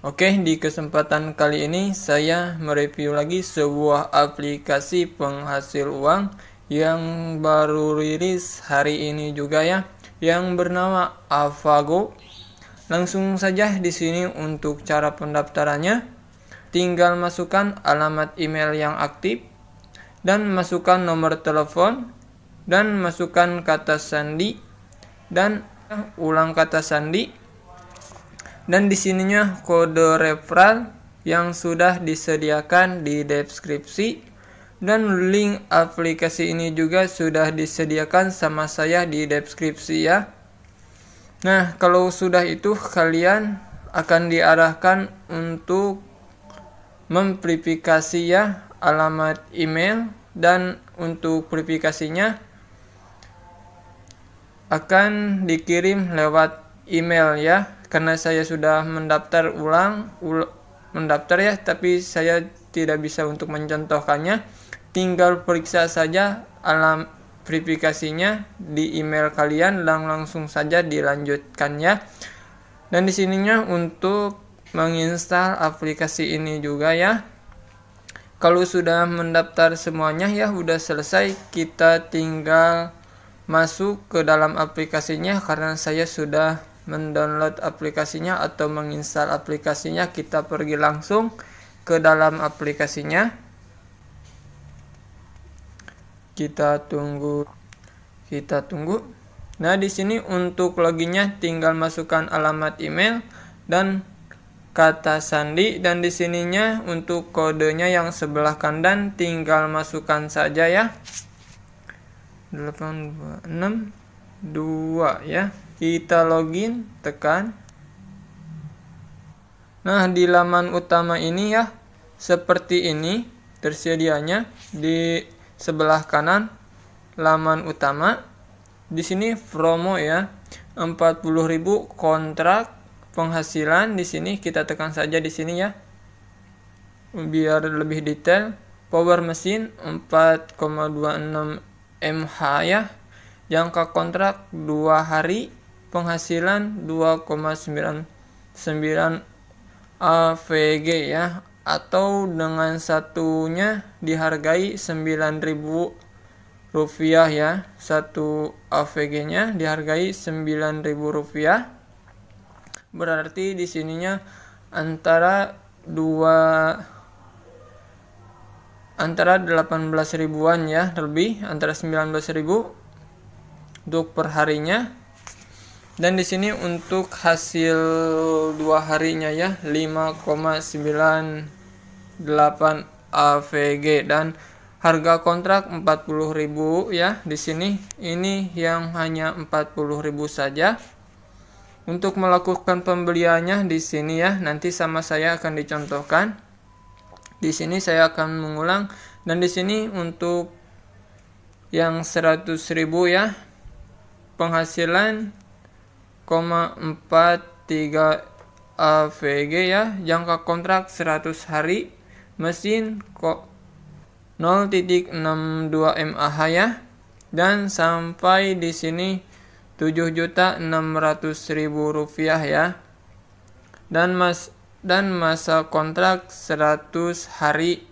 Oke, di kesempatan kali ini saya mereview lagi sebuah aplikasi penghasil uang yang baru rilis hari ini juga ya, yang bernama Avago. Langsung saja di sini untuk cara pendaftarannya. Tinggal masukkan alamat email yang aktif dan masukkan nomor telepon dan masukkan kata sandi dan ulang kata sandi dan di sininya kode referral yang sudah disediakan di deskripsi dan link aplikasi ini juga sudah disediakan sama saya di deskripsi ya. Nah, kalau sudah itu kalian akan diarahkan untuk memverifikasi ya alamat email dan untuk verifikasinya akan dikirim lewat email ya karena saya sudah mendaftar ulang ul mendaftar ya tapi saya tidak bisa untuk mencontohkannya tinggal periksa saja alam verifikasinya di email kalian dan langsung saja dilanjutkan ya dan di sininya untuk menginstal aplikasi ini juga ya kalau sudah mendaftar semuanya ya sudah selesai kita tinggal masuk ke dalam aplikasinya karena saya sudah mendownload aplikasinya atau menginstal aplikasinya, kita pergi langsung ke dalam aplikasinya. Kita tunggu, kita tunggu. Nah, di sini untuk loginnya tinggal masukkan alamat email dan kata sandi dan di sininya untuk kodenya yang sebelah kanan tinggal masukkan saja ya. 826 dua ya kita login tekan nah di laman utama ini ya seperti ini tersedianya di sebelah kanan laman utama di sini promo ya 40.000 kontrak penghasilan di sini kita tekan saja di sini ya biar lebih detail power mesin 4,26 mH ya jangka kontrak 2 hari, penghasilan 2,99 AVG eh, ya atau dengan satunya dihargai 9.000 rupiah ya satu AVG eh, nya dihargai 9.000 rupiah berarti di sininya antara dua antara 18 ribuan ya lebih antara 19 ribu untuk perharinya dan di sini untuk hasil dua harinya ya 5,98 AVG dan harga kontrak 40.000 ya di sini ini yang hanya 40.000 saja untuk melakukan pembeliannya di sini ya nanti sama saya akan dicontohkan di sini saya akan mengulang dan di sini untuk yang 100.000 ya penghasilan 0,43 AVG ya jangka kontrak 100 hari mesin 0.62 mAh ya dan sampai di sini 7.600.000 rupiah ya dan mas dan masa kontrak 100 hari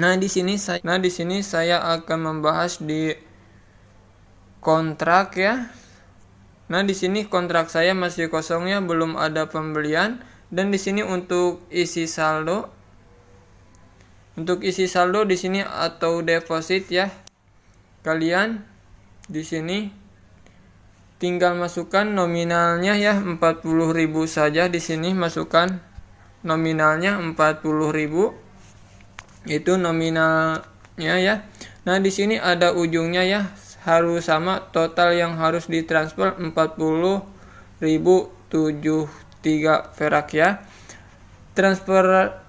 nah di sini saya nah di sini saya akan membahas di kontrak ya. Nah, di sini kontrak saya masih kosong ya, belum ada pembelian dan di sini untuk isi saldo untuk isi saldo di sini atau deposit ya. Kalian di sini tinggal masukkan nominalnya ya 40.000 saja di sini masukkan nominalnya 40.000 itu nominalnya ya. Nah, di sini ada ujungnya ya harus sama total yang harus ditransfer 40.073 perak ya. Transfer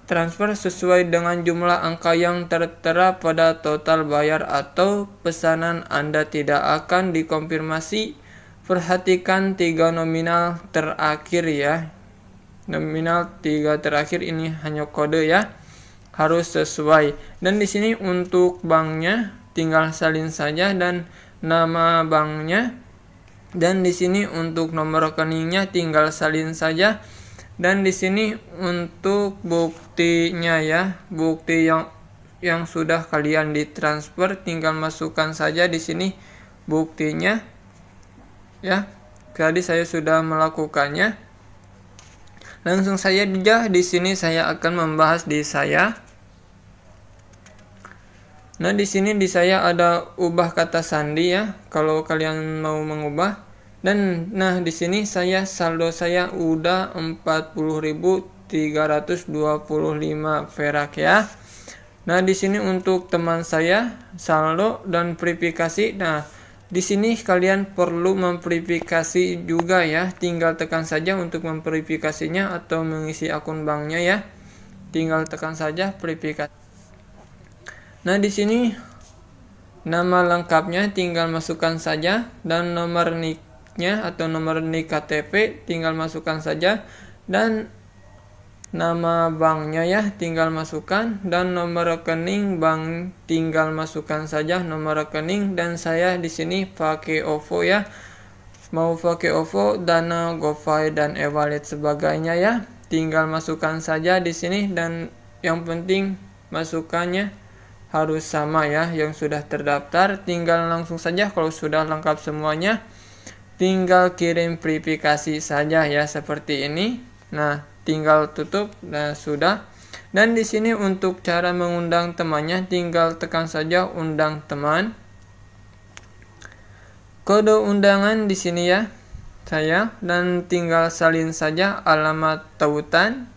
transfer sesuai dengan jumlah angka yang tertera pada total bayar atau pesanan Anda tidak akan dikonfirmasi. Perhatikan tiga nominal terakhir ya. Nominal tiga terakhir ini hanya kode ya harus sesuai dan di sini untuk banknya tinggal salin saja dan nama banknya dan di sini untuk nomor rekeningnya tinggal salin saja dan di sini untuk buktinya ya bukti yang yang sudah kalian ditransfer tinggal masukkan saja di sini buktinya ya tadi saya sudah melakukannya langsung saja di sini saya akan membahas di saya Nah, di sini di saya ada ubah kata sandi ya, kalau kalian mau mengubah. Dan nah, di sini saya saldo saya udah 40.325 perak ya. Nah, di sini untuk teman saya saldo dan verifikasi. Nah, di sini kalian perlu memverifikasi juga ya. Tinggal tekan saja untuk memverifikasinya atau mengisi akun banknya ya. Tinggal tekan saja verifikasi. Nah, di sini nama lengkapnya tinggal masukkan saja dan nomor niknya atau nomor nik KTP tinggal masukkan saja dan nama banknya ya tinggal masukkan dan nomor rekening bank tinggal masukkan saja nomor rekening dan saya di sini pakai OVO ya mau pakai OVO, Dana, GoFi dan e-wallet sebagainya ya tinggal masukkan saja di sini dan yang penting masukannya harus sama ya yang sudah terdaftar tinggal langsung saja kalau sudah lengkap semuanya tinggal kirim verifikasi saja ya seperti ini nah tinggal tutup dan nah, sudah dan di sini untuk cara mengundang temannya tinggal tekan saja undang teman kode undangan di sini ya saya dan tinggal salin saja alamat tautan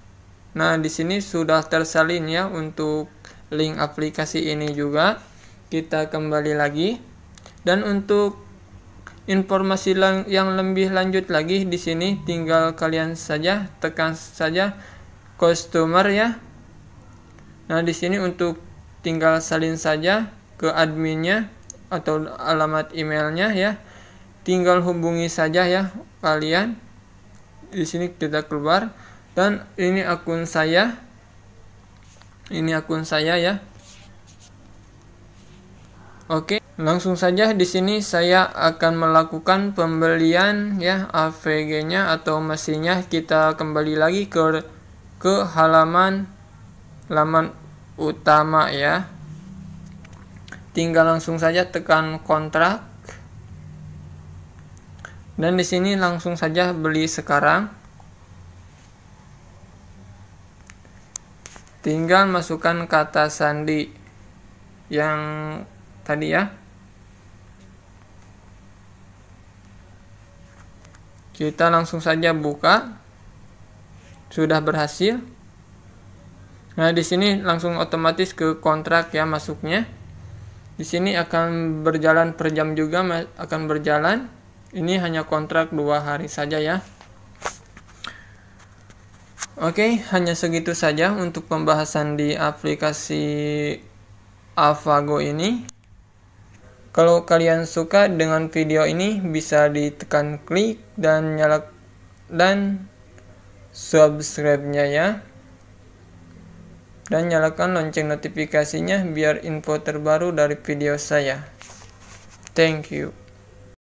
nah di sini sudah tersalin ya untuk link aplikasi ini juga kita kembali lagi dan untuk informasi yang lebih lanjut lagi di sini tinggal kalian saja tekan saja customer ya nah di sini untuk tinggal salin saja ke adminnya atau alamat emailnya ya tinggal hubungi saja ya kalian di sini kita keluar dan ini akun saya ini akun saya ya Oke, langsung saja di sini saya akan melakukan pembelian ya AVG-nya atau mesinnya. Kita kembali lagi ke ke halaman laman utama ya. Tinggal langsung saja tekan kontrak. Dan di sini langsung saja beli sekarang. Tinggal masukkan kata sandi yang tadi ya. Kita langsung saja buka. Sudah berhasil. Nah, di sini langsung otomatis ke kontrak ya masuknya. Di sini akan berjalan per jam juga akan berjalan. Ini hanya kontrak dua hari saja ya. Oke, hanya segitu saja untuk pembahasan di aplikasi Avago ini. Kalau kalian suka dengan video ini, bisa ditekan klik dan nyala dan subscribe-nya ya. Dan nyalakan lonceng notifikasinya biar info terbaru dari video saya. Thank you.